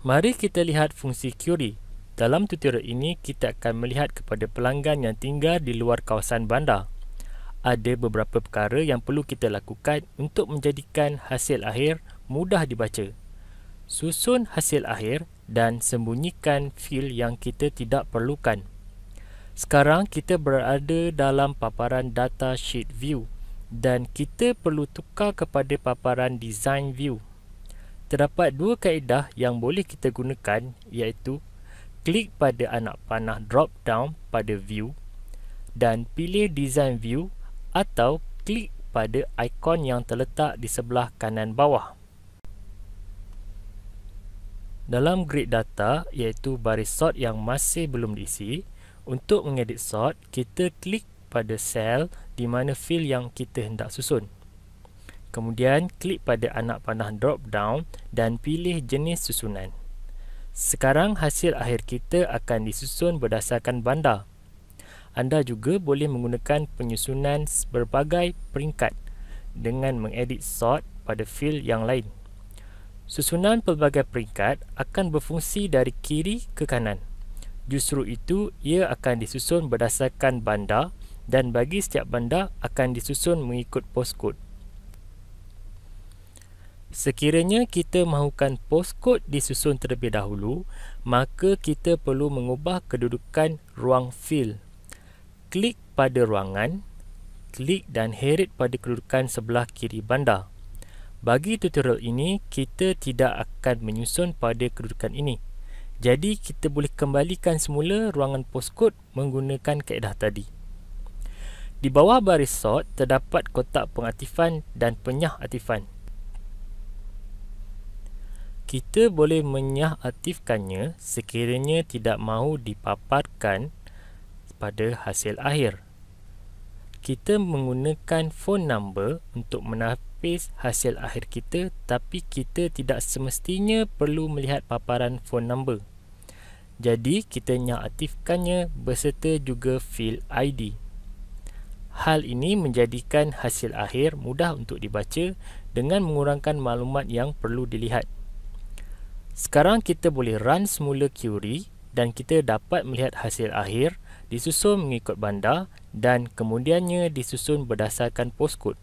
Mari kita lihat fungsi query. Dalam tutorial ini, kita akan melihat kepada pelanggan yang tinggal di luar kawasan bandar. Ada beberapa perkara yang perlu kita lakukan untuk menjadikan hasil akhir mudah dibaca. Susun hasil akhir dan sembunyikan fil yang kita tidak perlukan. Sekarang kita berada dalam paparan data sheet view dan kita perlu tukar kepada paparan design view terdapat dua kaedah yang boleh kita gunakan iaitu klik pada anak panah drop down pada view dan pilih design view atau klik pada ikon yang terletak di sebelah kanan bawah. Dalam grid data iaitu baris sort yang masih belum diisi, untuk mengedit sort, kita klik pada sel di mana fill yang kita hendak susun. Kemudian klik pada anak panah drop down dan pilih jenis susunan. Sekarang hasil akhir kita akan disusun berdasarkan bandar. Anda juga boleh menggunakan penyusunan berbagai peringkat dengan mengedit sort pada field yang lain. Susunan pelbagai peringkat akan berfungsi dari kiri ke kanan. Justru itu ia akan disusun berdasarkan bandar dan bagi setiap bandar akan disusun mengikut postcode. Sekiranya kita mahukan postcode disusun terlebih dahulu, maka kita perlu mengubah kedudukan ruang fill. Klik pada ruangan, klik dan heret pada kedudukan sebelah kiri bandar. Bagi tutorial ini, kita tidak akan menyusun pada kedudukan ini. Jadi, kita boleh kembalikan semula ruangan postcode menggunakan kaedah tadi. Di bawah baris sort, terdapat kotak pengaktifan dan penyah aktifan kita boleh menyahaktifkannya sekiranya tidak mahu dipaparkan pada hasil akhir. Kita menggunakan phone number untuk menapis hasil akhir kita tapi kita tidak semestinya perlu melihat paparan phone number. Jadi kita nyaktifkannya berserta juga field ID. Hal ini menjadikan hasil akhir mudah untuk dibaca dengan mengurangkan maklumat yang perlu dilihat. Sekarang kita boleh run semula query dan kita dapat melihat hasil akhir disusun mengikut bandar dan kemudiannya disusun berdasarkan postcode.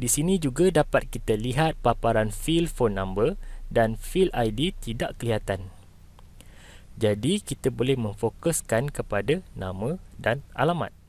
Di sini juga dapat kita lihat paparan field phone number dan field ID tidak kelihatan. Jadi kita boleh memfokuskan kepada nama dan alamat.